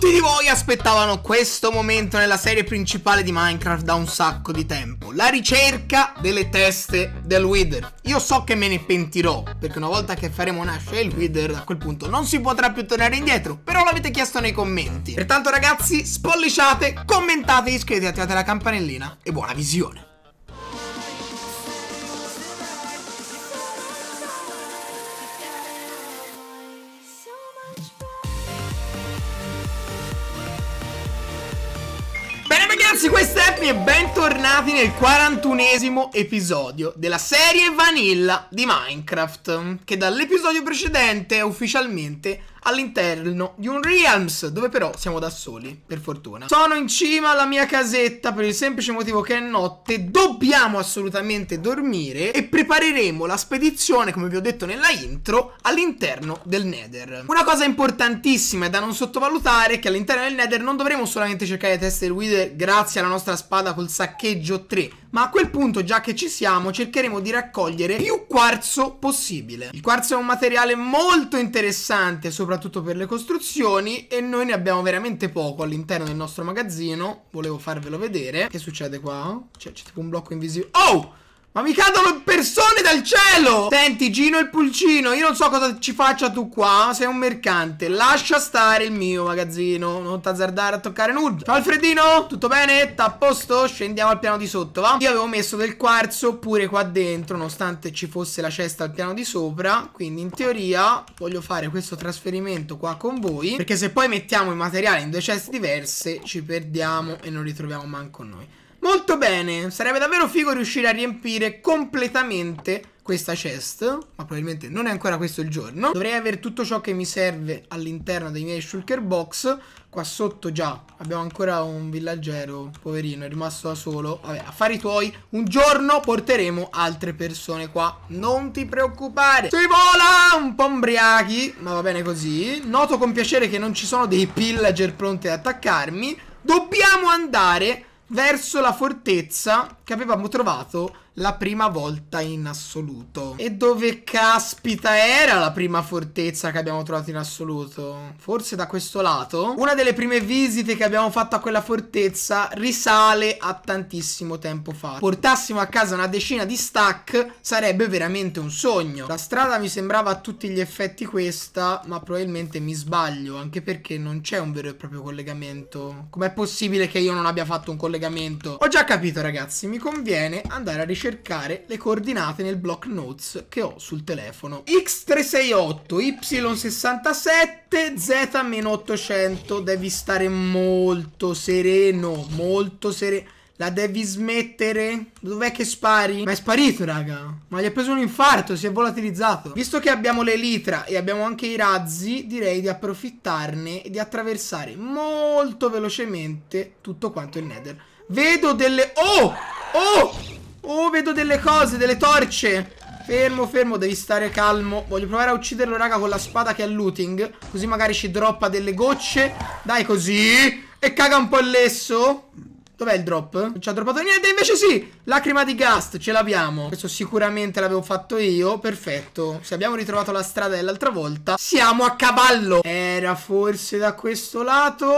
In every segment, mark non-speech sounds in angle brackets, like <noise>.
Tutti di voi aspettavano questo momento nella serie principale di Minecraft da un sacco di tempo. La ricerca delle teste del Wither. Io so che me ne pentirò, perché una volta che faremo nascere il Wither, a quel punto non si potrà più tornare indietro, però l'avete chiesto nei commenti. Pertanto ragazzi, spolliciate, commentate, iscrivetevi, attivate la campanellina e buona visione. ragazzi, questo è Happy e bentornati nel 41esimo episodio della serie Vanilla di Minecraft Che dall'episodio precedente è ufficialmente all'interno di un Realms dove però siamo da soli, per fortuna. Sono in cima alla mia casetta per il semplice motivo che è notte, dobbiamo assolutamente dormire e prepareremo la spedizione, come vi ho detto nella intro, all'interno del Nether. Una cosa importantissima e da non sottovalutare è che all'interno del Nether non dovremo solamente cercare teste Wither grazie alla nostra spada col saccheggio 3, ma a quel punto, già che ci siamo, cercheremo di raccogliere più quarzo possibile. Il quarzo è un materiale molto interessante, soprattutto per le costruzioni, e noi ne abbiamo veramente poco all'interno del nostro magazzino. Volevo farvelo vedere. Che succede qua? C'è tipo un blocco invisibile. Oh! Ma mi cadono persone dal cielo! Senti, Gino il pulcino, io non so cosa ci faccia tu qua, sei un mercante. Lascia stare il mio magazzino, non t'azzardare a toccare nulla. Ciao Alfredino, tutto bene? T'ha a posto? Scendiamo al piano di sotto, va? Io avevo messo del quarzo pure qua dentro, nonostante ci fosse la cesta al piano di sopra. Quindi in teoria voglio fare questo trasferimento qua con voi, perché se poi mettiamo i materiali in due ceste diverse ci perdiamo e non li troviamo manco noi. Molto bene, sarebbe davvero figo riuscire a riempire completamente questa chest Ma probabilmente non è ancora questo il giorno Dovrei avere tutto ciò che mi serve all'interno dei miei shulker box Qua sotto già abbiamo ancora un villaggero, poverino, è rimasto da solo Vabbè, affari tuoi, un giorno porteremo altre persone qua Non ti preoccupare Si vola, un po' ubriachi, ma va bene così Noto con piacere che non ci sono dei pillager pronti ad attaccarmi Dobbiamo andare verso la fortezza che avevamo trovato la prima volta in assoluto. E dove caspita era la prima fortezza che abbiamo trovato in assoluto? Forse da questo lato? Una delle prime visite che abbiamo fatto a quella fortezza risale a tantissimo tempo fa. Portassimo a casa una decina di stack sarebbe veramente un sogno. La strada mi sembrava a tutti gli effetti questa, ma probabilmente mi sbaglio, anche perché non c'è un vero e proprio collegamento. Com'è possibile che io non abbia fatto un collegamento? Ho già capito ragazzi, mi conviene andare a ricercare cercare le coordinate nel block notes che ho sul telefono. X368, Y67, Z-800, devi stare molto sereno, molto sereno. La devi smettere? Dov'è che spari? Ma è sparito, raga. Ma gli ha preso un infarto, si è volatilizzato. Visto che abbiamo l'elitra e abbiamo anche i razzi, direi di approfittarne e di attraversare molto velocemente tutto quanto il nether. Vedo delle... Oh! Oh! Oh, vedo delle cose, delle torce Fermo, fermo, devi stare calmo Voglio provare a ucciderlo, raga, con la spada che è looting Così magari ci droppa delle gocce Dai, così E caga un po' il lesso Dov'è il drop? Non ci ha droppato niente, invece sì! Lacrima di Gast, ce l'abbiamo. Questo sicuramente l'avevo fatto io, perfetto. Se abbiamo ritrovato la strada dell'altra volta, siamo a cavallo. Era forse da questo lato?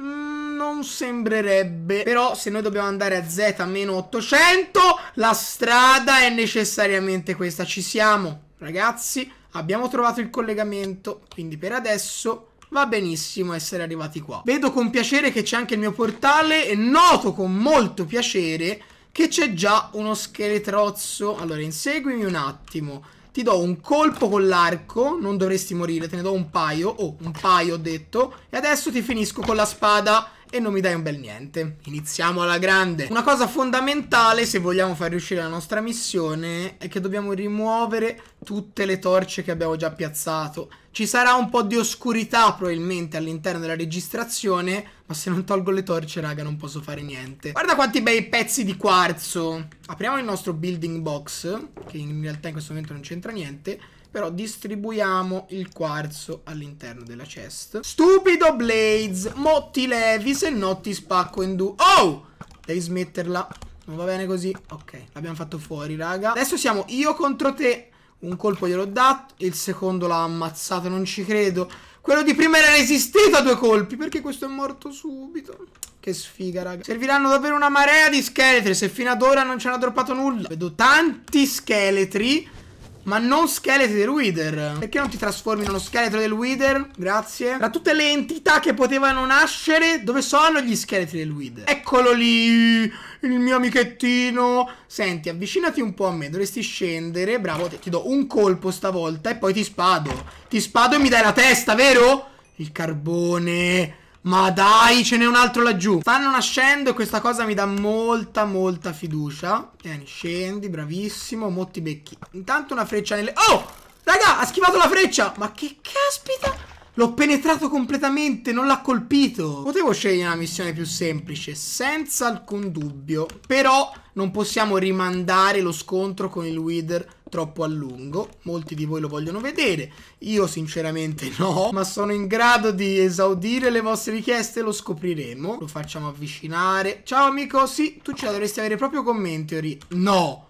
Mmm non sembrerebbe. Però se noi dobbiamo andare a Z-800, la strada è necessariamente questa. Ci siamo, ragazzi. Abbiamo trovato il collegamento, quindi per adesso va benissimo essere arrivati qua. Vedo con piacere che c'è anche il mio portale e noto con molto piacere che c'è già uno scheletrozzo. Allora, inseguimi un attimo. Ti do un colpo con l'arco, non dovresti morire, te ne do un paio. Oh, un paio ho detto. E adesso ti finisco con la spada e non mi dai un bel niente. Iniziamo alla grande. Una cosa fondamentale se vogliamo far riuscire la nostra missione è che dobbiamo rimuovere tutte le torce che abbiamo già piazzato. Ci sarà un po' di oscurità probabilmente all'interno della registrazione, ma se non tolgo le torce, raga, non posso fare niente. Guarda quanti bei pezzi di quarzo. Apriamo il nostro building box, che in realtà in questo momento non c'entra niente. Però distribuiamo il quarzo all'interno della chest. Stupido Blaze, mo ti levi, se no ti spacco in due. Oh! Devi smetterla. Non va bene così. Ok, l'abbiamo fatto fuori, raga. Adesso siamo io contro te. Un colpo gliel'ho dato, il secondo l'ha ammazzato, non ci credo. Quello di prima era resistito a due colpi, perché questo è morto subito. Che sfiga, raga. Serviranno davvero una marea di scheletri, se fino ad ora non ci hanno droppato nulla. Vedo tanti scheletri. Ma non scheletri del Wither. Perché non ti trasformi in uno scheletro del Wither? Grazie. Tra tutte le entità che potevano nascere, dove sono gli scheletri del Wither? Eccolo lì, il mio amichettino. Senti, avvicinati un po' a me. Dovresti scendere. Bravo, ti, ti do un colpo stavolta e poi ti spado. Ti spado e mi dai la testa, vero? Il carbone... Ma dai, ce n'è un altro laggiù. Stanno nascendo e questa cosa mi dà molta, molta fiducia. Tieni, scendi, bravissimo. Motti becchi. Intanto una freccia nelle... Oh! Raga, ha schivato la freccia! Ma che caspita! L'ho penetrato completamente, non l'ha colpito. Potevo scegliere una missione più semplice, senza alcun dubbio. Però non possiamo rimandare lo scontro con il Wither troppo a lungo, molti di voi lo vogliono vedere, io sinceramente <laughs> no, ma sono in grado di esaudire le vostre richieste, lo scopriremo, lo facciamo avvicinare. Ciao amico, sì, tu ce la dovresti avere proprio con me No!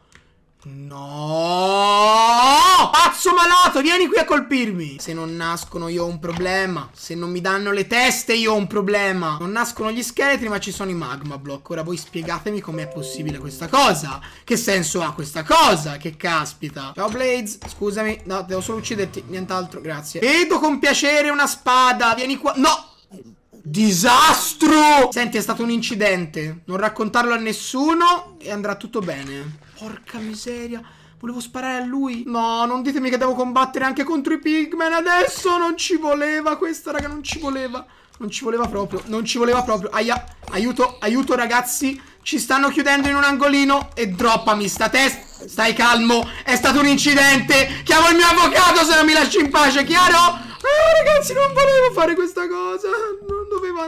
No! Pazzo malato, vieni qui a colpirmi! Se non nascono io ho un problema. Se non mi danno le teste io ho un problema. Non nascono gli scheletri ma ci sono i magma block. Ora voi spiegatemi com'è possibile questa cosa. Che senso ha questa cosa? Che caspita. Ciao Blades, scusami. No, devo solo ucciderti. Nient'altro, grazie. Vedo con piacere una spada. Vieni qua. No! Disastro! Senti, è stato un incidente. Non raccontarlo a nessuno e andrà tutto bene. Porca miseria. Volevo sparare a lui. No, non ditemi che devo combattere anche contro i pigmen adesso. Non ci voleva questa, raga, non ci voleva. Non ci voleva proprio, non ci voleva proprio. Aia, aiuto, aiuto ragazzi. Ci stanno chiudendo in un angolino e droppami sta testa. Stai calmo, è stato un incidente. Chiamo il mio avvocato se non mi lasci in pace, chiaro? Ah, ragazzi, non volevo fare questa cosa. No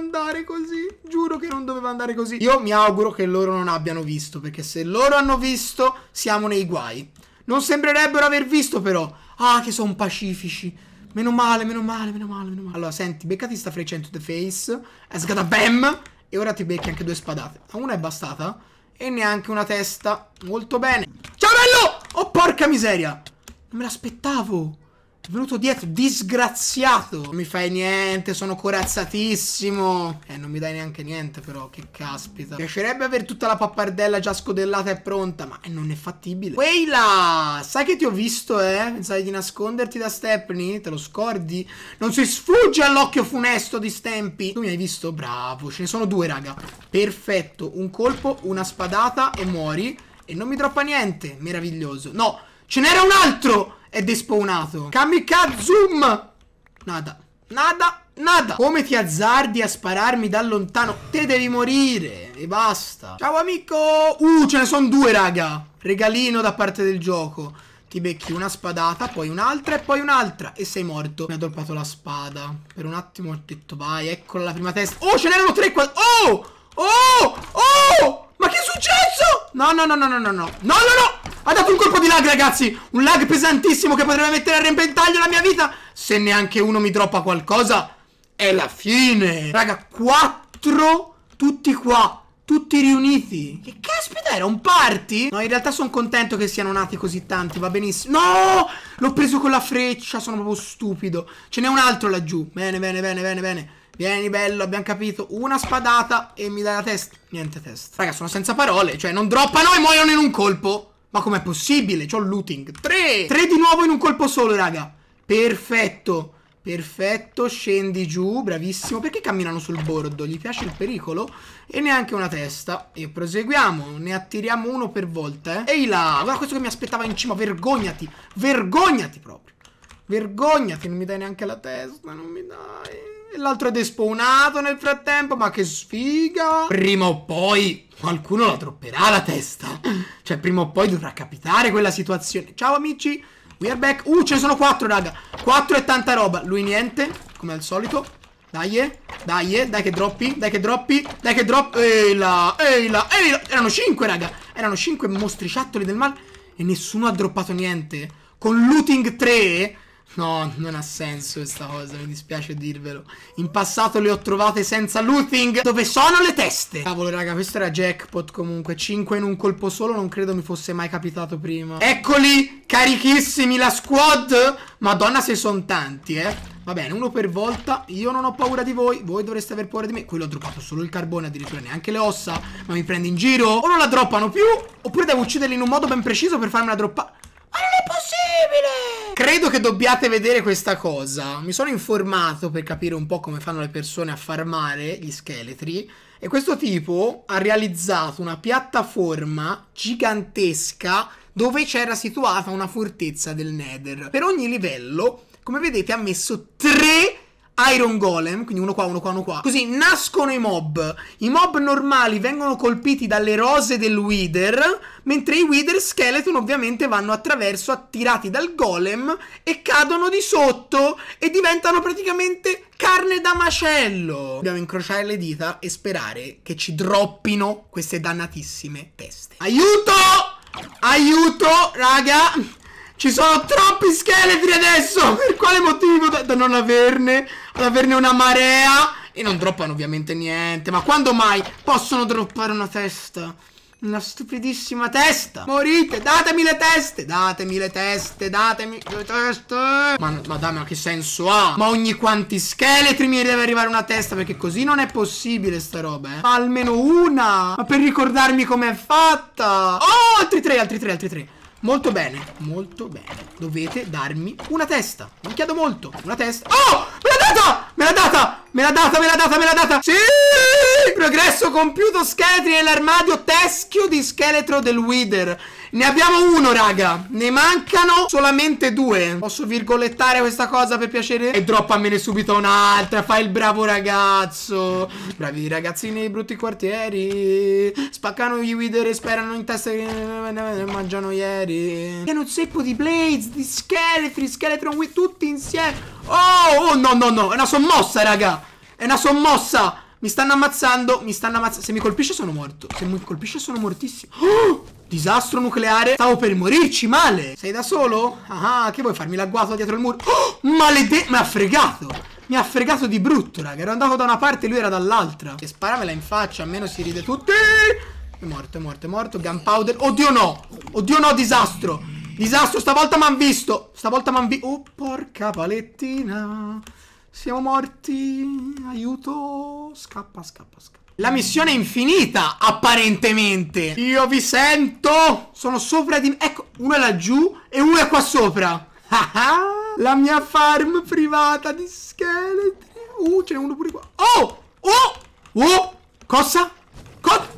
andare così. Giuro che non doveva andare così. Io mi auguro che loro non abbiano visto, perché se loro hanno visto, siamo nei guai. Non sembrerebbero aver visto, però. Ah, che sono pacifici. Meno male, meno male, meno male, meno male. Allora, senti, beccati sta freccia into the face. È sgata bam! E ora ti becchi anche due spadate. Una è bastata. E neanche una testa. Molto bene. Ciao bello! Oh, porca miseria! Non me l'aspettavo. È venuto dietro, disgraziato. Non mi fai niente, sono corazzatissimo. Eh, non mi dai neanche niente però, che caspita. Mi piacerebbe avere tutta la pappardella già scodellata e pronta, ma non è fattibile. Quella! Sai che ti ho visto, eh? Pensavi di nasconderti da Stepney? Te lo scordi? Non si sfugge all'occhio funesto di Stempi. Tu mi hai visto? Bravo, ce ne sono due, raga. Perfetto, un colpo, una spadata e muori. E non mi droppa niente, meraviglioso. No, ce n'era un altro! è despawnato. Kamikazum! Nada. Nada. Nada. Come ti azzardi a spararmi da lontano? Te devi morire. E basta. Ciao amico. Uh, ce ne sono due, raga. Regalino da parte del gioco. Ti becchi una spadata, poi un'altra e poi un'altra. E sei morto. Mi ha droppato la spada. Per un attimo ho detto, vai, eccola la prima testa. Oh, ce n'erano tre qua. Oh! Oh! Oh! Ma che è successo? No, no, no, no, no, no, no, no, no, no! Ha dato un colpo di lag, ragazzi! Un lag pesantissimo che potrebbe mettere a repentaglio la mia vita! Se neanche uno mi droppa qualcosa, è la fine! Raga, quattro, tutti qua, tutti riuniti. Che caspita, era un party? No, in realtà sono contento che siano nati così tanti, va benissimo. No! L'ho preso con la freccia, sono proprio stupido. Ce n'è un altro laggiù. Bene, bene, bene, bene, bene. Vieni bello, abbiamo capito. Una spadata e mi dai la testa. Niente testa. Raga, sono senza parole. Cioè, non droppano e muoiono in un colpo. Ma com'è possibile? C'ho looting. Tre! Tre di nuovo in un colpo solo, raga. Perfetto. Perfetto, scendi giù, bravissimo. Perché camminano sul bordo? Gli piace il pericolo? E neanche una testa. E proseguiamo, ne attiriamo uno per volta, eh. Ehi là, guarda questo che mi aspettava in cima, vergognati. Vergognati proprio. Vergognati, non mi dai neanche la testa, non mi dai... E L'altro è despawnato nel frattempo, ma che sfiga! Prima o poi qualcuno la tropperà la testa. Cioè, prima o poi dovrà capitare quella situazione. Ciao amici, we are back. Uh, ce ne sono quattro, raga. Quattro e tanta roba. Lui niente, come al solito. Dai, eh. dai, eh. dai che droppi, dai che droppi, dai che droppi. Ehi là, ehi là, ehi là. Erano cinque, raga. Erano cinque mostriciattoli del male e nessuno ha droppato niente. Con looting 3... No, non ha senso questa cosa, mi dispiace dirvelo. In passato le ho trovate senza looting. Dove sono le teste? Cavolo, raga, questo era jackpot comunque. 5 in un colpo solo, non credo mi fosse mai capitato prima. Eccoli, carichissimi, la squad. Madonna se sono tanti, eh. Va bene, uno per volta. Io non ho paura di voi. Voi dovreste aver paura di me. Qui l'ho droppato solo il carbone, addirittura neanche le ossa. Ma mi prende in giro? O non la droppano più, oppure devo ucciderli in un modo ben preciso per farmela droppare. Credo che dobbiate vedere questa cosa. Mi sono informato per capire un po' come fanno le persone a farmare gli scheletri. E questo tipo ha realizzato una piattaforma gigantesca dove c'era situata una fortezza del Nether. Per ogni livello, come vedete, ha messo tre Iron Golem, quindi uno qua, uno qua, uno qua. Così nascono i mob. I mob normali vengono colpiti dalle rose del Wither, mentre i Wither Skeleton ovviamente vanno attraverso, attirati dal Golem e cadono di sotto e diventano praticamente carne da macello. Dobbiamo incrociare le dita e sperare che ci droppino queste dannatissime teste. Aiuto! Aiuto, raga! Ci sono troppi scheletri adesso <laughs> Per quale motivo da, da non averne Ad averne una marea E non droppano ovviamente niente Ma quando mai possono droppare una testa Una stupidissima testa Morite, datemi le teste Datemi le teste, datemi le teste Ma, ma dai, ma che senso ha Ma ogni quanti scheletri mi deve arrivare una testa Perché così non è possibile sta roba eh. Ma almeno una Ma per ricordarmi com'è fatta Oh, altri tre, altri tre, altri tre Molto bene, molto bene. Dovete darmi una testa. Non chiedo molto. Una testa. Oh! Me l'ha data! Me l'ha data! Me l'ha data, me l'ha data, me l'ha data! Sì! Il progresso compiuto scheletri nell'armadio teschio di scheletro del Wither. Ne abbiamo uno, raga. Ne mancano solamente due. Posso virgolettare questa cosa per piacere? E droppamene subito un'altra. Fai il bravo ragazzo. Bravi ragazzini nei brutti quartieri. Spaccano gli Wither e sperano in testa che mangiano ieri. Che un secco di Blades, di scheletri, scheletron tutti insieme. Oh, oh, no, no, no. È una sommossa, raga. È una sommossa. Mi stanno ammazzando, mi stanno ammazzando. Se mi colpisce sono morto. Se mi colpisce sono mortissimo. Oh! <gasps> Disastro nucleare. Stavo per morirci male. Sei da solo? Ah, ah che vuoi farmi l'agguato dietro il muro? Oh! <gasps> Malede... Mi ha fregato. Mi ha fregato di brutto, raga. Ero andato da una parte e lui era dall'altra. E sparamela in faccia, almeno si ride tutti. È morto, è morto, è morto. Gunpowder. Oddio no. Oddio no, disastro. Disastro, stavolta m'han visto. Stavolta mi han visto. Oh, porca palettina. Siamo morti. Aiuto. Scappa, scappa, scappa. La missione è infinita, apparentemente. Io vi sento. Sono sopra di me. Ecco, uno è laggiù e uno è qua sopra. <laughs> La mia farm privata di scheletri. Uh, ce n'è uno pure qua. Oh! Oh! Oh! Cosa? Cosa?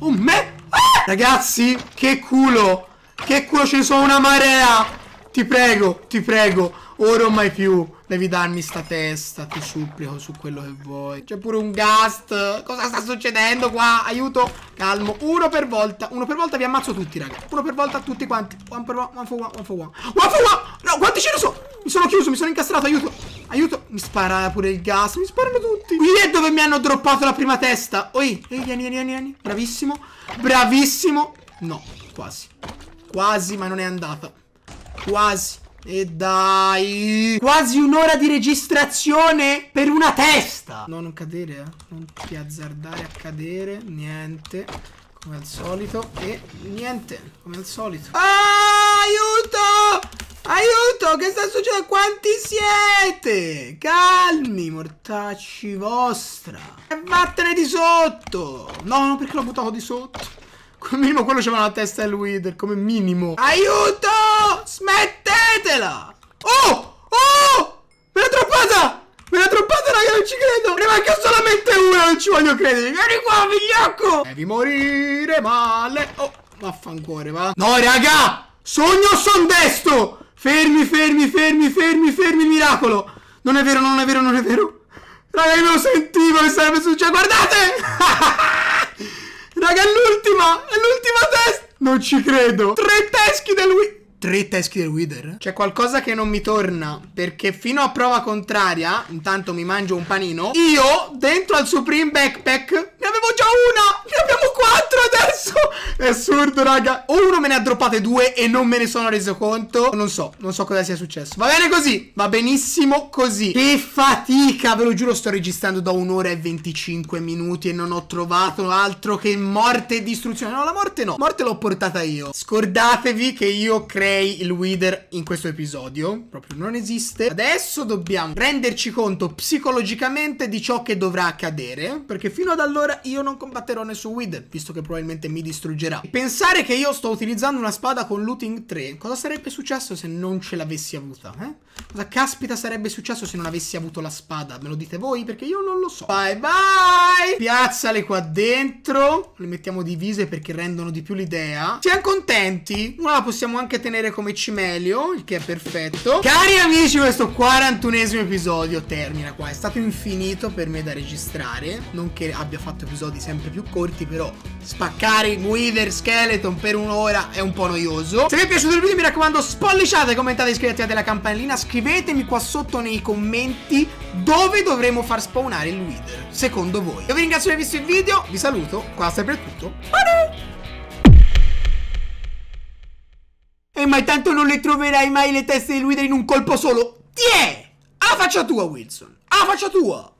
Oh, me? Ah! Ragazzi, che culo. Che culo, ce ne sono una marea. Ti prego, ti prego. Ora o mai più. Devi darmi sta testa, ti supplico su quello che vuoi. C'è pure un gast. Cosa sta succedendo qua? Aiuto. Calmo. Uno per volta. Uno per volta vi ammazzo tutti, raga. Uno per volta tutti quanti. One per one, one for one, one for one. One for one! No, quanti ce ne sono? Mi sono chiuso, mi sono incastrato, aiuto. Aiuto. Mi spara pure il gas, mi sparano tutti. Qui è dove mi hanno droppato la prima testa. Oi, ehi, vieni, vieni, vieni. Bravissimo. Bravissimo. No, quasi. Quasi, ma non è andata. Quasi. E dai Quasi un'ora di registrazione Per una testa No non cadere eh Non ti azzardare a cadere Niente Come al solito E niente Come al solito ah, Aiuto Aiuto, che sta succedendo? Quanti siete? Calmi, mortacci vostra. E vattene di sotto. No, perché l'ho buttato di sotto? Come minimo quello c'aveva la testa del Wither, come minimo. Aiuto! Smetti! Prendetela! Oh! Oh! Me l'ha droppata! Me l'ha droppata, raga, non ci credo! Ne manca solamente una, non ci voglio credere! Vieni qua, vigliacco! Devi morire male! Oh, vaffancuore, va! No, raga! Sogno son destro! Fermi, fermi, fermi, fermi, fermi, miracolo! Non è vero, non è vero, non è vero! Raga, io lo sentivo che sarebbe successo. Guardate! <laughs> Raga, è l'ultima! È l'ultima test! Non ci credo! Tre teschi da lui! tre teschi del Wither. C'è qualcosa che non mi torna, perché fino a prova contraria, intanto mi mangio un panino, io dentro al Supreme Backpack ne avevo già una! Ne abbiamo altro adesso È assurdo raga O uno me ne ha droppate due e non me ne sono reso conto Non so, non so cosa sia successo Va bene così, va benissimo così Che fatica, ve lo giuro sto registrando da un'ora e 25 minuti E non ho trovato altro che morte e distruzione No, la morte no, morte l'ho portata io Scordatevi che io crei il Wither in questo episodio Proprio non esiste Adesso dobbiamo renderci conto psicologicamente di ciò che dovrà accadere Perché fino ad allora io non combatterò nessun Wither Visto visto che probabilmente mi distruggerà. Pensare che io sto utilizzando una spada con looting 3, cosa sarebbe successo se non ce l'avessi avuta? Eh? Cosa caspita sarebbe successo se non avessi avuto la spada? Me lo dite voi? Perché io non lo so. Bye bye! Piazzale qua dentro. Le mettiamo divise perché rendono di più l'idea. Siamo contenti. Una la possiamo anche tenere come cimelio, il che è perfetto. Cari amici, questo 41esimo episodio termina qua. È stato infinito per me da registrare. Non che abbia fatto episodi sempre più corti, però Spaccare Wither Skeleton per un'ora è un po' noioso Se vi è piaciuto il video mi raccomando spolliciate, commentate, iscrivetevi, attivate la campanellina Scrivetemi qua sotto nei commenti dove dovremo far spawnare il Wither Secondo voi Io vi ringrazio per aver visto il video, vi saluto, qua sempre tutto Bye! E mai tanto non le troverai mai le teste di Wither in un colpo solo Tiè! Yeah! Alla faccia tua Wilson! Alla faccia tua!